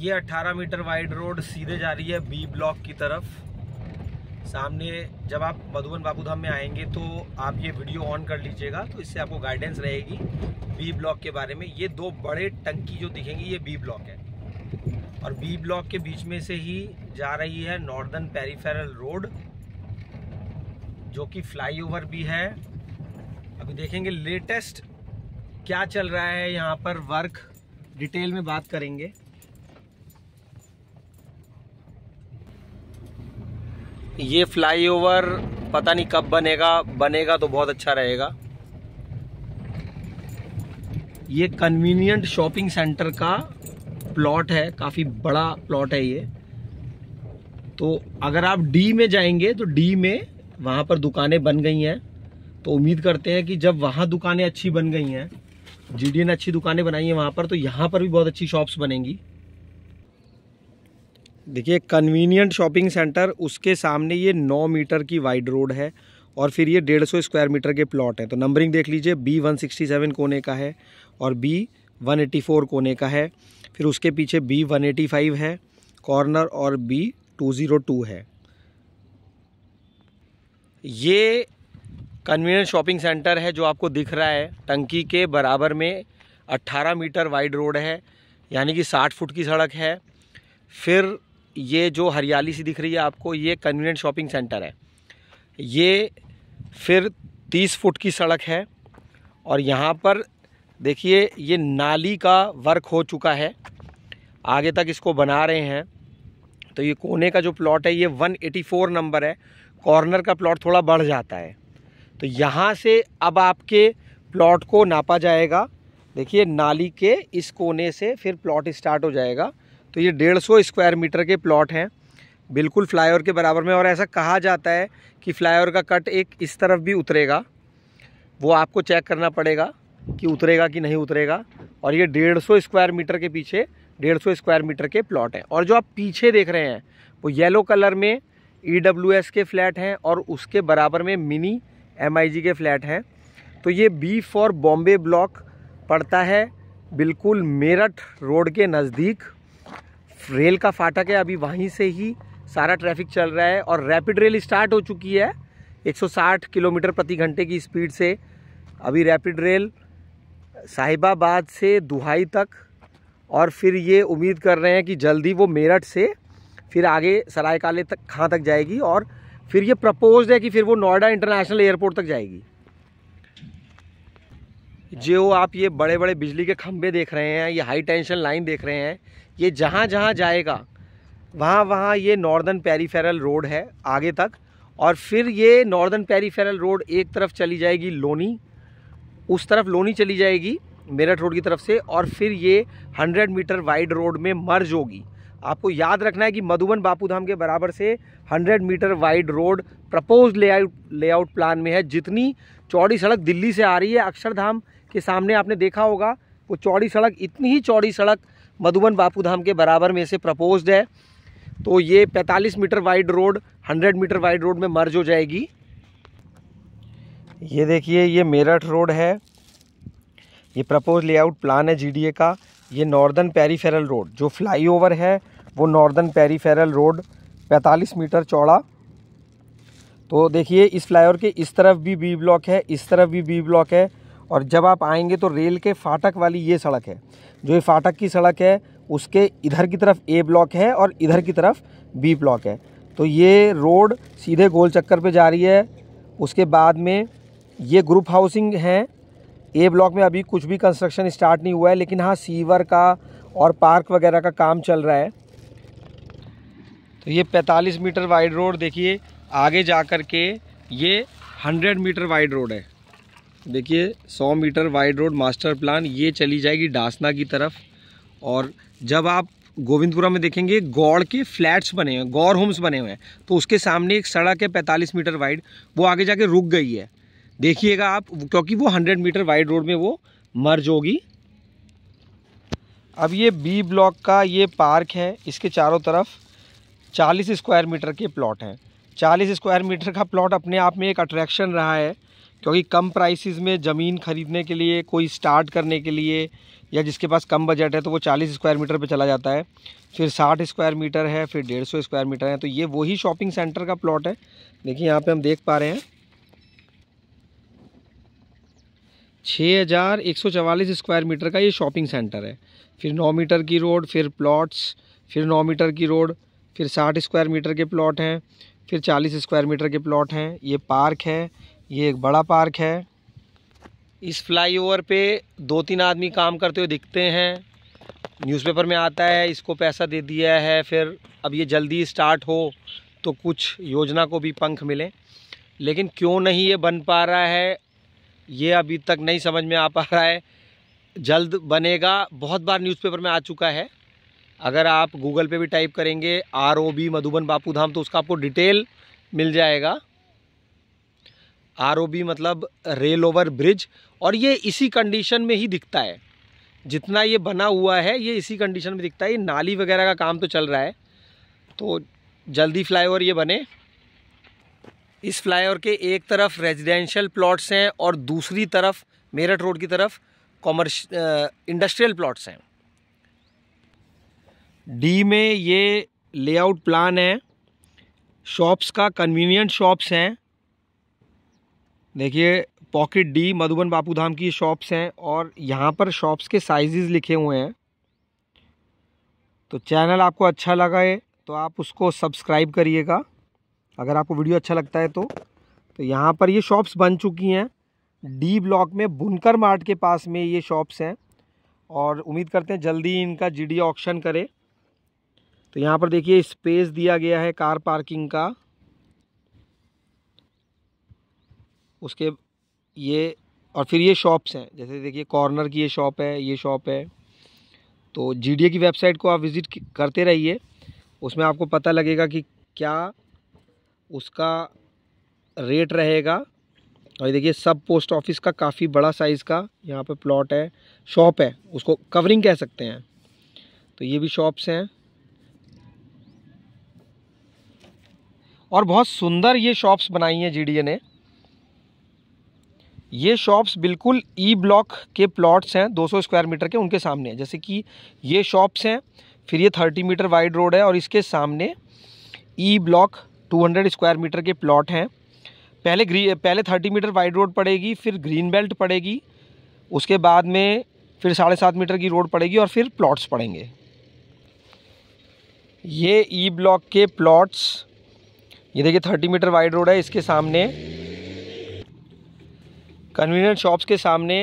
ये 18 metre wide road सीधे जा रही है बी ब्लॉक की तरफ सामने जब आप मधुबन बाबूधाम में आएंगे तो आप ये वीडियो ऑन कर लीजिएगा तो इससे आपको गाइडेंस रहेगी बी ब्लॉक के बारे में ये दो बड़े टंकी जो दिखेंगे ये बी ब्लॉक है और बी ब्लॉक के बीच में से ही जा रही है नॉर्दर्न पेरीफेरल रोड जो कि फ्लाईओवर भी है अभी देखेंगे लेटेस्ट क्या चल रहा है यहाँ पर वर्क डिटेल में बात करेंगे ये फ्लाईओवर पता नहीं कब बनेगा बनेगा तो बहुत अच्छा रहेगा ये कन्वीनियंट शॉपिंग सेंटर का प्लॉट है काफ़ी बड़ा प्लॉट है ये तो अगर आप डी में जाएंगे तो डी में वहाँ पर दुकानें बन गई हैं तो उम्मीद करते हैं कि जब वहाँ दुकानें अच्छी बन गई हैं जी ने अच्छी दुकानें बनाई हैं वहाँ पर तो यहाँ पर भी बहुत अच्छी शॉप्स बनेंगी देखिए कन्वीनियंट शॉपिंग सेंटर उसके सामने ये नौ मीटर की वाइड रोड है और फिर ये डेढ़ सौ स्क्वायर मीटर के प्लॉट हैं तो नंबरिंग देख लीजिए बी वन सिक्सटी सेवन कोने का है और बी वन एटी फोर कोने का है फिर उसके पीछे बी वन एटी फाइव है कॉर्नर और बी टू ज़ीरो टू है ये कन्वीनियंट शॉपिंग सेंटर है जो आपको दिख रहा है टंकी के बराबर में 18 मीटर वाइड रोड है यानी कि 60 फुट की सड़क है फिर ये जो हरियाली सी दिख रही है आपको ये कन्वीनियंट शॉपिंग सेंटर है ये फिर तीस फुट की सड़क है और यहाँ पर देखिए ये नाली का वर्क हो चुका है आगे तक इसको बना रहे हैं तो ये कोने का जो प्लॉट है ये 184 नंबर है कॉर्नर का प्लॉट थोड़ा बढ़ जाता है तो यहाँ से अब आपके प्लॉट को नापा जाएगा देखिए नाली के इस कोने से फिर प्लॉट स्टार्ट हो जाएगा तो ये डेढ़ सौ स्क्वायर मीटर के प्लॉट हैं बिल्कुल फ्लाईओवर के बराबर में और ऐसा कहा जाता है कि फ्लाईओवर का कट एक इस तरफ भी उतरेगा वो आपको चेक करना पड़ेगा कि उतरेगा कि नहीं उतरेगा और ये डेढ़ सौ स्क्वायर मीटर के पीछे डेढ़ सौ स्क्वायर मीटर के प्लॉट हैं और जो आप पीछे देख रहे हैं वो येलो कलर में ई e के फ्लैट हैं और उसके बराबर में मिनी एम के फ्लैट हैं तो ये बी फॉर बॉम्बे ब्लॉक पड़ता है बिल्कुल मेरठ रोड के नज़दीक रेल का फाटक है अभी वहीं से ही सारा ट्रैफिक चल रहा है और रैपिड रेल स्टार्ट हो चुकी है 160 किलोमीटर प्रति घंटे की स्पीड से अभी रैपिड रेल साहिबाबाद से दुहाई तक और फिर ये उम्मीद कर रहे हैं कि जल्दी वो मेरठ से फिर आगे सरायकाले तक खां तक जाएगी और फिर ये प्रपोज है कि फिर वो नोएडा इंटरनेशनल एयरपोर्ट तक जाएगी जो आप ये बड़े बड़े बिजली के खंभे देख रहे हैं ये हाई टेंशन लाइन देख रहे हैं ये जहाँ जहाँ जाएगा वहाँ वहाँ ये नॉर्दर्न पेरीफेरल रोड है आगे तक और फिर ये नॉर्दर्न पेरीफेरल रोड एक तरफ चली जाएगी लोनी उस तरफ लोनी चली जाएगी मेरठ रोड की तरफ से और फिर ये 100 मीटर वाइड रोड में मर्ज होगी आपको याद रखना है कि मधुबन बापू धाम के बराबर से 100 metre wide road propose layout layout plan में है जितनी चौड़ी सड़क दिल्ली से आ रही है अक्षरधाम के सामने आपने देखा होगा वो चौड़ी सड़क इतनी ही चौड़ी सड़क मधुबन बापू धाम के बराबर में से प्रपोज्ड है तो ये 45 metre wide road 100 metre wide road में मर्ज हो जाएगी ये देखिए ये मेरठ रोड है ये प्रपोज लेआउट प्लान है जीडीए का ये नॉर्दर्न पेरीफेरल रोड जो फ्लाईओवर है वो नॉर्दर्न पेरीफेरल रोड 45 मीटर चौड़ा तो देखिए इस फ्लाईओवर के इस तरफ भी बी ब्लॉक है इस तरफ भी बी ब्लॉक है और जब आप आएंगे तो रेल के फाटक वाली ये सड़क है जो ये फाटक की सड़क है उसके इधर की तरफ ए ब्लॉक है और इधर की तरफ बी ब्लॉक है तो ये रोड सीधे गोल चक्कर पे जा रही है उसके बाद में ये ग्रुप हाउसिंग है ए ब्लॉक में अभी कुछ भी कंस्ट्रक्शन स्टार्ट नहीं हुआ है लेकिन हाँ सीवर का और पार्क वगैरह का काम चल रहा है तो ये 45 मीटर वाइड रोड देखिए आगे जा कर के ये 100 मीटर वाइड रोड है देखिए 100 metre wide road master plan ये चली जाएगी डासना की तरफ और जब आप गोविंदपुरा में देखेंगे गौड़ के फ्लैट्स बने हुए हैं गौर होम्स बने हुए हैं तो उसके सामने एक सड़क है पैंतालीस मीटर वाइड वो आगे जाके रुक गई है देखिएगा आप क्योंकि वो हंड्रेड मीटर वाइड रोड में वो मर्ज होगी अब ये बी ब्लॉक का ये पार्क है इसके चारों तरफ 40 स्क्वायर मीटर के प्लॉट हैं 40 स्क्वायर मीटर का प्लॉट अपने आप में एक अट्रैक्शन रहा है क्योंकि कम प्राइसेस में ज़मीन ख़रीदने के लिए कोई स्टार्ट करने के लिए या जिसके पास कम बजट है तो वो चालीस स्क्वायर मीटर पे चला जाता है फिर साठ स्क्वायर मीटर है फिर डेढ़ सौ स्क्वायर मीटर है तो ये वही शॉपिंग सेंटर का प्लॉट है देखिए यहाँ पे हम देख पा रहे हैं छः हज़ार एक सौ चवालीस स्क्वायर मीटर का ये शॉपिंग सेंटर है फिर नौ मीटर की रोड फिर प्लॉट्स फिर नौ मीटर की रोड फिर साठ स्क्वायर मीटर के प्लॉट हैं फिर चालीस स्क्वायर मीटर के प्लॉट हैं ये पार्क है ये एक बड़ा पार्क है इस फ्लाईओवर पे दो तीन आदमी काम करते हुए दिखते हैं न्यूज़पेपर में आता है इसको पैसा दे दिया है फिर अब ये जल्दी स्टार्ट हो तो कुछ योजना को भी पंख मिले लेकिन क्यों नहीं ये बन पा रहा है ये अभी तक नहीं समझ में आ पा रहा है जल्द बनेगा बहुत बार न्यूज़पेपर में आ चुका है अगर आप गूगल पे भी टाइप करेंगे R O B Madhuban Bapu Dham तो उसका आपको डिटेल मिल जाएगा आर मतलब रेल ओवर ब्रिज और ये इसी कंडीशन में ही दिखता है जितना ये बना हुआ है ये इसी कंडीशन में दिखता है ये नाली वगैरह का काम तो चल रहा है तो जल्दी फ्लाईओवर ये बने इस फ्लाईओवर के एक तरफ रेजिडेंशियल प्लॉट्स हैं और दूसरी तरफ मेरठ रोड की तरफ कॉमर्श इंडस्ट्रियल प्लॉट्स हैं डी में ये लेआउट प्लान है शॉप्स का कन्वीनियंट शॉप्स हैं देखिए पॉकेट डी मधुबन बापू धाम की शॉप्स हैं और यहाँ पर शॉप्स के साइजेस लिखे हुए हैं तो चैनल आपको अच्छा लगा है तो आप उसको सब्सक्राइब करिएगा अगर आपको वीडियो अच्छा लगता है तो तो यहाँ पर ये शॉप्स बन चुकी हैं डी ब्लॉक में बुनकर मार्ट के पास में ये शॉप्स हैं और उम्मीद करते हैं जल्दी इनका जी ऑक्शन करे तो यहाँ पर देखिए स्पेस दिया गया है कार पार्किंग का उसके ये और फिर ये शॉप्स हैं जैसे देखिए कॉर्नर की ये शॉप है ये शॉप है तो जी की वेबसाइट को आप विज़िट करते रहिए उसमें आपको पता लगेगा कि क्या उसका रेट रहेगा और देखिए सब पोस्ट ऑफिस का काफ़ी बड़ा साइज़ का यहाँ पे प्लॉट है शॉप है उसको कवरिंग कह सकते हैं तो ये भी शॉप्स हैं और बहुत सुंदर ये शॉप्स बनाई हैं जीडीए ने ये शॉप्स बिल्कुल ई ब्लॉक के प्लॉट्स हैं 200 स्क्वायर मीटर के उनके सामने हैं जैसे कि ये शॉप्स हैं फिर ये 30 मीटर वाइड रोड है और इसके सामने ई ब्लॉक 200 स्क्वायर मीटर के प्लॉट हैं पहले ग्री पहले 30 मीटर वाइड रोड पड़ेगी फिर ग्रीन बेल्ट पड़ेगी उसके बाद में फिर साढ़े सात मीटर की रोड पड़ेगी और फिर प्लॉट्स पड़ेंगे ये ई ब्लॉक के प्लॉट्स ये देखिए थर्टी मीटर वाइड रोड है इसके सामने कन्वीनियंट शॉप्स के सामने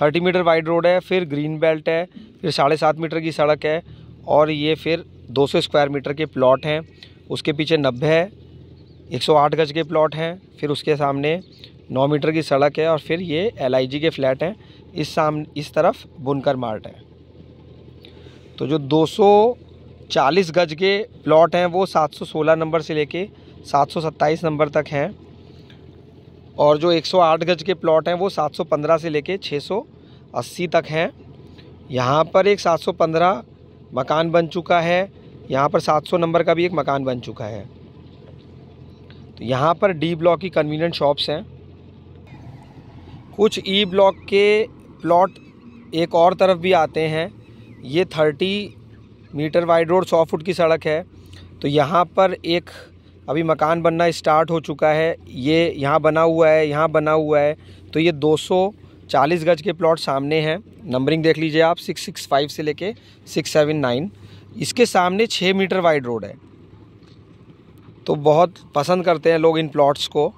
थर्टी मीटर वाइड रोड है फिर ग्रीन बेल्ट है फिर साढ़े सात मीटर की सड़क है और ये फिर 200 स्क्वायर मीटर के प्लॉट हैं उसके पीछे नब्बे है 108 गज के प्लॉट हैं फिर उसके सामने 9 मीटर की सड़क है और फिर ये एल के फ्लैट हैं इस साम इस तरफ बुनकर मार्ट है तो जो 240 गज के प्लॉट हैं वो 716 नंबर से लेके 727 नंबर तक हैं और जो 108 गज के प्लॉट हैं वो 715 से लेके 680 तक हैं यहाँ पर एक 715 मकान बन चुका है यहाँ पर 700 नंबर का भी एक मकान बन चुका है तो यहाँ पर डी ब्लॉक की कन्वीनियंट शॉप्स हैं कुछ ई ब्लॉक के प्लॉट एक और तरफ भी आते हैं ये 30 मीटर वाइड रोड सौ फुट की सड़क है तो यहाँ पर एक अभी मकान बनना स्टार्ट हो चुका है ये यहाँ बना हुआ है यहाँ बना हुआ है तो ये 240 गज के प्लॉट सामने हैं नंबरिंग देख लीजिए आप 665 से लेके 679 इसके सामने 6 मीटर वाइड रोड है तो बहुत पसंद करते हैं लोग इन प्लॉट्स को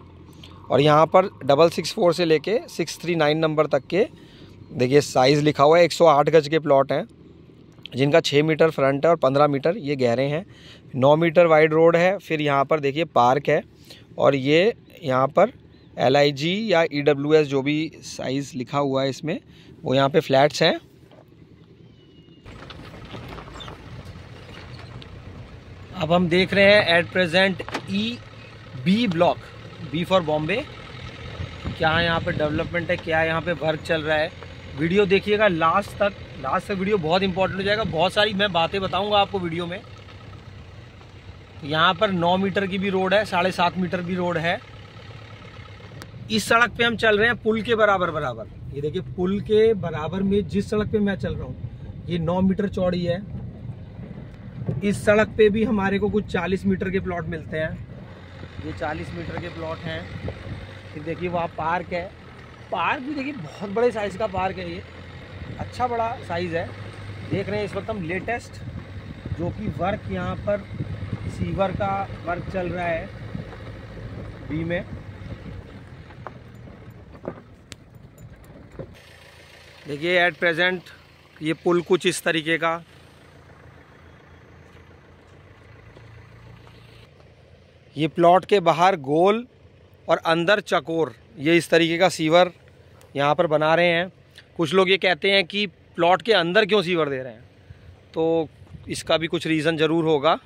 और यहाँ पर डबल सिक्स फोर से लेके सिक्स थ्री नाइन नंबर तक के देखिए साइज़ लिखा हुआ है एक सौ आठ गज के प्लॉट हैं जिनका छः मीटर फ्रंट है और पंद्रह मीटर ये गहरे हैं नौ मीटर वाइड रोड है फिर यहाँ पर देखिए पार्क है और ये यहाँ पर एल या ई e जो भी साइज़ लिखा हुआ है इसमें वो यहाँ पे फ्लैट्स हैं अब हम देख रहे हैं at present E B block B for Bombay क्या यहाँ पे डेवलपमेंट है क्या यहाँ पे वर्क चल रहा है वीडियो देखिएगा लास्ट तक लास्ट तक वीडियो बहुत इंपॉर्टेंट हो जाएगा बहुत सारी मैं बातें बताऊंगा आपको वीडियो में यहाँ पर नौ मीटर की भी रोड है साढ़े सात मीटर भी रोड है इस सड़क पे हम चल रहे हैं पुल के बराबर बराबर ये देखिए पुल के बराबर में जिस सड़क पे मैं चल रहा हूँ ये नौ मीटर चौड़ी है इस सड़क पे भी हमारे को कुछ चालीस मीटर के प्लॉट मिलते हैं ये चालीस मीटर के प्लॉट हैं फिर देखिए वहाँ पार्क है पार्क भी देखिए बहुत बड़े साइज़ का पार्क है ये अच्छा बड़ा साइज़ है देख रहे हैं इस वक्त हम लेटेस्ट जो कि वर्क यहाँ पर सीवर का वर्क चल रहा है बी में देखिए एट प्रेजेंट ये पुल कुछ इस तरीके का ये प्लॉट के बाहर गोल और अंदर चकोर ये इस तरीके का सीवर यहाँ पर बना रहे हैं कुछ लोग ये कहते हैं कि प्लॉट के अंदर क्यों सीवर दे रहे हैं तो इसका भी कुछ रीज़न ज़रूर होगा